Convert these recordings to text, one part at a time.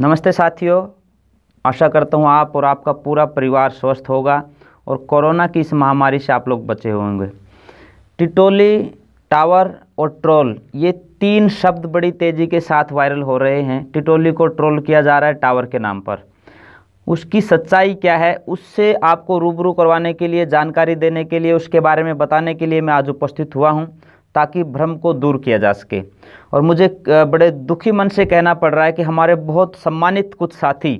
नमस्ते साथियों आशा करता हूँ आप और आपका पूरा परिवार स्वस्थ होगा और कोरोना की इस महामारी से आप लोग बचे होंगे टिटोली टावर और ट्रोल ये तीन शब्द बड़ी तेज़ी के साथ वायरल हो रहे हैं टिटोली को ट्रोल किया जा रहा है टावर के नाम पर उसकी सच्चाई क्या है उससे आपको रूबरू करवाने के लिए जानकारी देने के लिए उसके बारे में बताने के लिए मैं आज उपस्थित हुआ हूँ ताकि भ्रम को दूर किया जा सके और मुझे बड़े दुखी मन से कहना पड़ रहा है कि हमारे बहुत सम्मानित कुछ साथी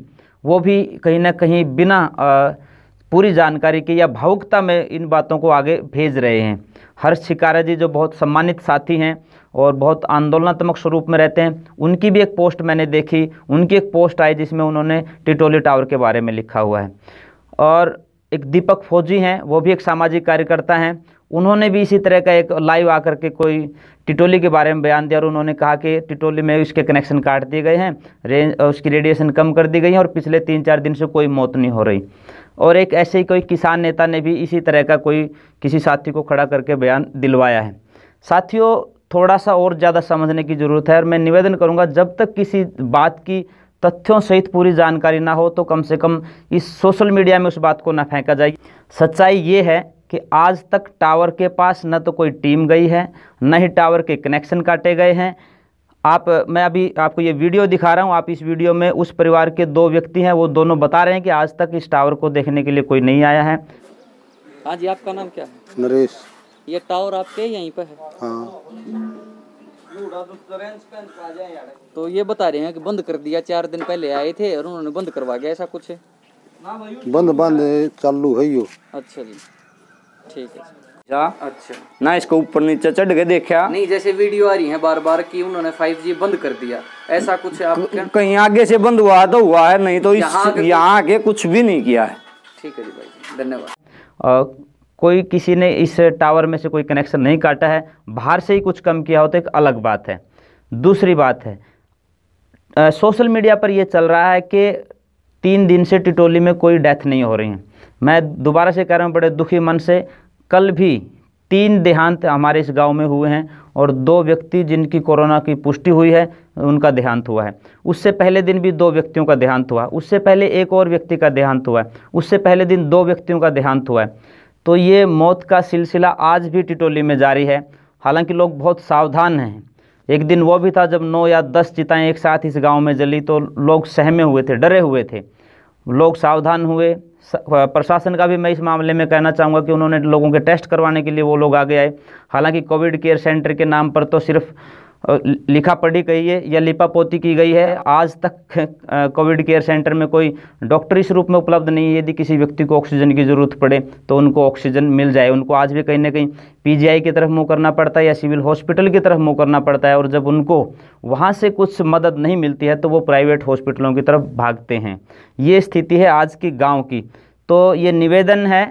वो भी कहीं ना कहीं बिना पूरी जानकारी के या भावुकता में इन बातों को आगे भेज रहे हैं हर्ष शिकारा जी जो बहुत सम्मानित साथी हैं और बहुत आंदोलनात्मक स्वरूप में रहते हैं उनकी भी एक पोस्ट मैंने देखी उनकी एक पोस्ट आई जिसमें उन्होंने टिटोली टावर के बारे में लिखा हुआ है और एक दीपक फौजी हैं वो भी एक सामाजिक कार्यकर्ता हैं उन्होंने भी इसी तरह का एक लाइव आकर के कोई टिटोली के बारे में बयान दिया और उन्होंने कहा कि टिटोली में उसके कनेक्शन काट दिए गए हैं रेंज उसकी रेडिएशन कम कर दी गई है और पिछले तीन चार दिन से कोई मौत नहीं हो रही और एक ऐसे ही कोई किसान नेता ने भी इसी तरह का कोई किसी साथी को खड़ा करके बयान दिलवाया है साथियों थोड़ा सा और ज़्यादा समझने की ज़रूरत है और मैं निवेदन करूँगा जब तक किसी बात की तथ्यों सहित पूरी जानकारी ना हो तो कम से कम इस सोशल मीडिया में उस बात को ना फेंका जाए सच्चाई ये है कि आज तक टावर के पास न तो कोई टीम गई है न ही टावर के कनेक्शन काटे गए हैं आप मैं अभी आपको ये वीडियो दिखा रहा हूँ आप इस वीडियो में उस परिवार के दो व्यक्ति हैं वो दोनों बता रहे हैं कि आज तक इस टावर को देखने के लिए कोई नहीं आया है हाँ जी आपका नाम क्या है नरेश ये टावर आपके यहीं पर है हाँ तो ये बता रहे हैं कि बंद कर दिया चार दिन पहले आए थे और उन्होंने बंद करवा गया ऐसा कुछ है बंद बंद चालू है यो अच्छा जी ठीक है अच्छा ना इसको ऊपर नीचे चढ़ के देखा नहीं जैसे वीडियो आ रही है बार बार कि उन्होंने 5G बंद कर दिया ऐसा कुछ आप कहीं आगे से बंद हुआ तो हुआ है नहीं तो यहाँ आगे कुछ भी नहीं किया है ठीक है जी भाई धन्यवाद कोई किसी ने इस टावर में से कोई कनेक्शन नहीं काटा है बाहर से ही कुछ कम किया हो तो एक अलग बात है दूसरी बात है सोशल मीडिया पर यह चल रहा है कि तीन दिन से टिटोली में कोई डेथ नहीं हो रही है मैं दोबारा से कह रहा हूँ बड़े दुखी मन से कल भी तीन देहांत हमारे इस गांव में हुए हैं और दो व्यक्ति जिनकी कोरोना की पुष्टि हुई है उनका देहांत हुआ है उससे पहले दिन भी दो व्यक्तियों का देहांत हुआ उससे पहले एक और व्यक्ति का देहांत हुआ है उससे पहले दिन दो व्यक्तियों का देहांत हुआ है तो ये मौत का सिलसिला आज भी टिटोली में जारी है हालांकि लोग बहुत सावधान हैं एक दिन वो भी था जब नौ या दस चिताएँ एक साथ इस गाँव में जली तो लोग सहमे हुए थे डरे हुए थे लोग सावधान हुए प्रशासन का भी मैं इस मामले में कहना चाहूँगा कि उन्होंने लोगों के टेस्ट करवाने के लिए वो लोग आगे आए हालांकि कोविड केयर सेंटर के नाम पर तो सिर्फ लिखा पढ़ी गई है या लिपापोती की गई है आज तक कोविड केयर सेंटर में कोई डॉक्टर इस रूप में उपलब्ध नहीं है यदि किसी व्यक्ति को ऑक्सीजन की ज़रूरत पड़े तो उनको ऑक्सीजन मिल जाए उनको आज भी कहीं ना कहीं पीजीआई की तरफ मुँह करना पड़ता है या सिविल हॉस्पिटल की तरफ मुँह करना पड़ता है और जब उनको वहाँ से कुछ मदद नहीं मिलती है तो वो प्राइवेट हॉस्पिटलों की तरफ भागते हैं ये स्थिति है आज की गाँव की तो ये निवेदन है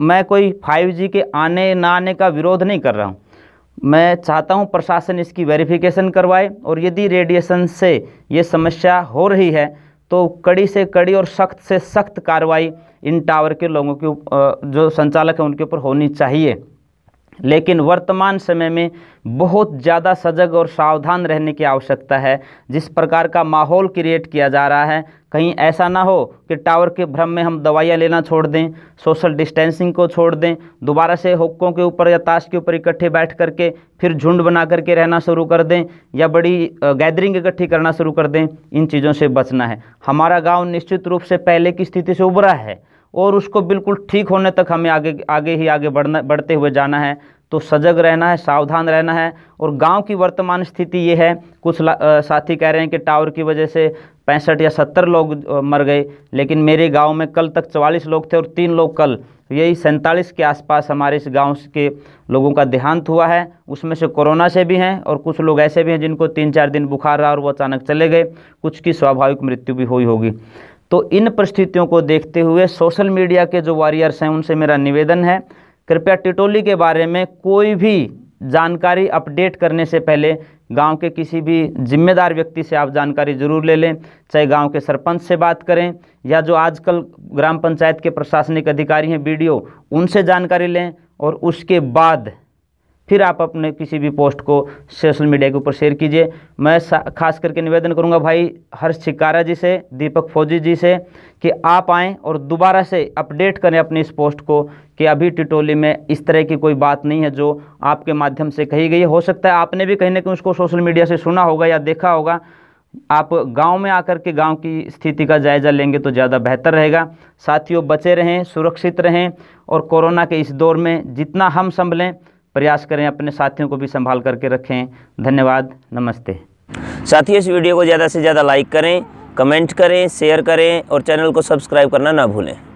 मैं कोई फाइव के आने ना आने का विरोध नहीं कर रहा हूँ मैं चाहता हूं प्रशासन इसकी वेरिफिकेशन करवाए और यदि रेडिएशन से ये समस्या हो रही है तो कड़ी से कड़ी और सख्त से सख्त कार्रवाई इन टावर के लोगों के जो संचालक हैं उनके ऊपर होनी चाहिए लेकिन वर्तमान समय में बहुत ज़्यादा सजग और सावधान रहने की आवश्यकता है जिस प्रकार का माहौल क्रिएट किया जा रहा है कहीं ऐसा ना हो कि टावर के भ्रम में हम दवाइयाँ लेना छोड़ दें सोशल डिस्टेंसिंग को छोड़ दें दोबारा से हुक्कों के ऊपर या ताश के ऊपर इकट्ठे बैठ करके फिर झुंड बना करके रहना शुरू कर दें या बड़ी गैदरिंग इकट्ठी करना शुरू कर दें इन चीज़ों से बचना है हमारा गाँव निश्चित रूप से पहले की स्थिति से उभरा है और उसको बिल्कुल ठीक होने तक हमें आगे आगे ही आगे बढ़ना बढ़ते हुए जाना है तो सजग रहना है सावधान रहना है और गांव की वर्तमान स्थिति ये है कुछ आ, साथी कह रहे हैं कि टावर की वजह से पैंसठ या सत्तर लोग मर गए लेकिन मेरे गांव में कल तक चवालीस लोग थे और तीन लोग कल यही सैंतालीस के आसपास हमारे इस गांव के लोगों का देहांत हुआ है उसमें से कोरोना से भी हैं और कुछ लोग ऐसे भी हैं जिनको तीन चार दिन बुखार रहा और वो अचानक चले गए कुछ की स्वाभाविक मृत्यु भी हुई होगी तो इन परिस्थितियों को देखते हुए सोशल मीडिया के जो वॉरियर्स हैं उनसे मेरा निवेदन है कृपया टिटोली के बारे में कोई भी जानकारी अपडेट करने से पहले गांव के किसी भी जिम्मेदार व्यक्ति से आप जानकारी जरूर ले लें चाहे गांव के सरपंच से बात करें या जो आजकल ग्राम पंचायत के प्रशासनिक अधिकारी हैं बी उनसे जानकारी लें और उसके बाद फिर आप अपने किसी भी पोस्ट को सोशल मीडिया के ऊपर शेयर कीजिए मैं खास करके निवेदन करूंगा भाई हर्ष छिकारा जी से दीपक फौजी जी से कि आप आएँ और दोबारा से अपडेट करें अपनी इस पोस्ट को कि अभी टिटोली में इस तरह की कोई बात नहीं है जो आपके माध्यम से कही गई हो सकता है आपने भी कहीं ना कहीं उसको सोशल मीडिया से सुना होगा या देखा होगा आप गांव में आकर के गांव की स्थिति का जायज़ा लेंगे तो ज़्यादा बेहतर रहेगा साथियों बचे रहें सुरक्षित रहें और कोरोना के इस दौर में जितना हम संभलें प्रयास करें अपने साथियों को भी संभाल करके रखें धन्यवाद नमस्ते साथियों इस वीडियो को ज़्यादा से ज़्यादा लाइक करें कमेंट करें शेयर करें और चैनल को सब्सक्राइब करना ना भूलें